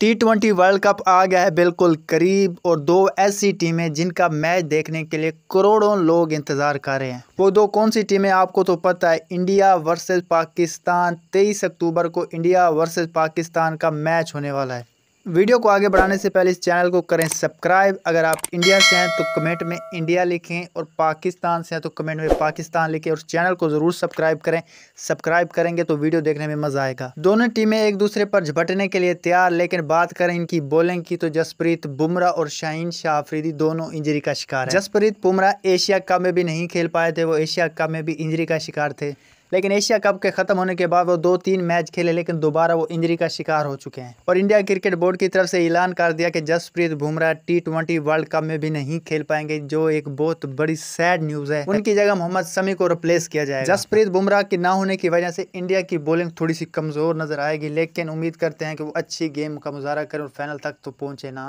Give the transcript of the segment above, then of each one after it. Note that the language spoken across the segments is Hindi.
टी ट्वेंटी वर्ल्ड कप आ गया है बिल्कुल करीब और दो ऐसी टीमें जिनका मैच देखने के लिए करोड़ों लोग इंतज़ार कर रहे हैं वो दो कौन सी टीमें आपको तो पता है इंडिया वर्सेस पाकिस्तान 23 अक्टूबर को इंडिया वर्सेस पाकिस्तान का मैच होने वाला है वीडियो को आगे बढ़ाने से पहले इस चैनल को करें सब्सक्राइब अगर आप इंडिया से हैं तो कमेंट में इंडिया लिखें और पाकिस्तान से हैं तो कमेंट में पाकिस्तान लिखें और चैनल को ज़रूर सब्सक्राइब करें सब्सक्राइब करेंगे तो वीडियो देखने में मज़ा आएगा दोनों टीमें एक दूसरे पर झपटने के लिए तैयार लेकिन बात करें इनकी बॉलिंग की तो जसप्रीत बुमराह और शाहीन शाह आफरीदी दोनों इंजरी का शिकार है जसप्रीत बुमराह एशिया कप में भी नहीं खेल पाए थे वो एशिया कप में भी इंजरी का शिकार थे लेकिन एशिया कप के खत्म होने के बाद वो दो तीन मैच खेले लेकिन दोबारा वो इंजरी का शिकार हो चुके हैं और इंडिया क्रिकेट बोर्ड की तरफ से ऐलान कर दिया कि Jasprit Bumrah T twenty World Cup में भी नहीं खेल पाएंगे जो एक बहुत बड़ी सैड न्यूज है उनकी जगह मोहम्मद समी को रिप्लेस किया जाएगा जसप्रीत बुमराह के ना होने की वजह से इंडिया की बॉलिंग थोड़ी सी कमजोर नजर आएगी लेकिन उम्मीद करते हैं कि वो अच्छी गेम का मुजहरा करें और फाइनल तक तो पहुंचे ना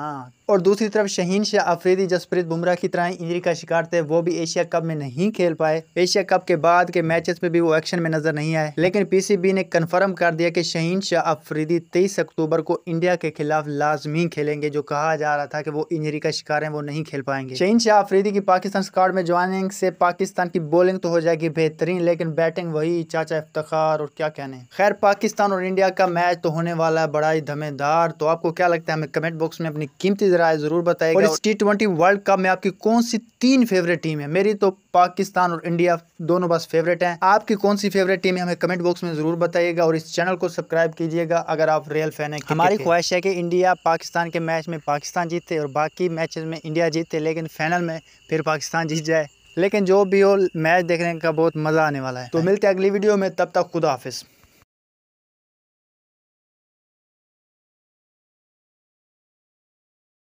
और दूसरी तरफ शहीन शाह आफरीदी जसप्रीत बुमराह की तरह इंजरी का शिकार थे वो भी एशिया कप में नहीं खेल पाए एशिया कप के बाद के मैचेस में भी वो एक्शन में नजर नहीं आए लेकिन पीसीबी ने कंफर्म कर दिया कि शहीन शाह अफरीदी तेईस अक्टूबर को इंडिया के खिलाफ लाजमी खेलेंगे जो कहा जा रहा था कि वो इंजरी का शिकार है वो नहीं खेल पाएंगे शहीन शाह अफरीदी की पाकिस्तान स्कॉड में ज्वाइनिंग से पाकिस्तान की बॉलिंग तो हो जाएगी बेहतरीन लेकिन बैटिंग वही चाचा इफ्तार और क्या कहने खैर पाकिस्तान और इंडिया का मैच तो होने वाला है बड़ा ही धमेदार तो आपको क्या लगता है हमें कमेंट बॉक्स में अपनी कीमती राय जरूर बताएगा और टी ट्वेंटी वर्ल्ड कप में आपकी कौन सी तीन फेवरेट टीम है मेरी तो पाकिस्तान और इंडिया दोनों बस फेवरेट हैं आपकी कौन कौन सी फेवरेट टीम है हमें कमेंट बॉक्स में ज़रूर बताइएगा और इस चैनल को सब्सक्राइब कीजिएगा अगर आप रियल फैन हैं हमारी ख्वाहिश है कि इंडिया पाकिस्तान के मैच में पाकिस्तान जीते और बाकी मैच में इंडिया जीते लेकिन फाइनल में फिर पाकिस्तान जीत जाए लेकिन जो भी हो मैच देखने का बहुत मज़ा आने वाला है तो मिलते हैं अगली वीडियो में तब तक खुदा हाफिज़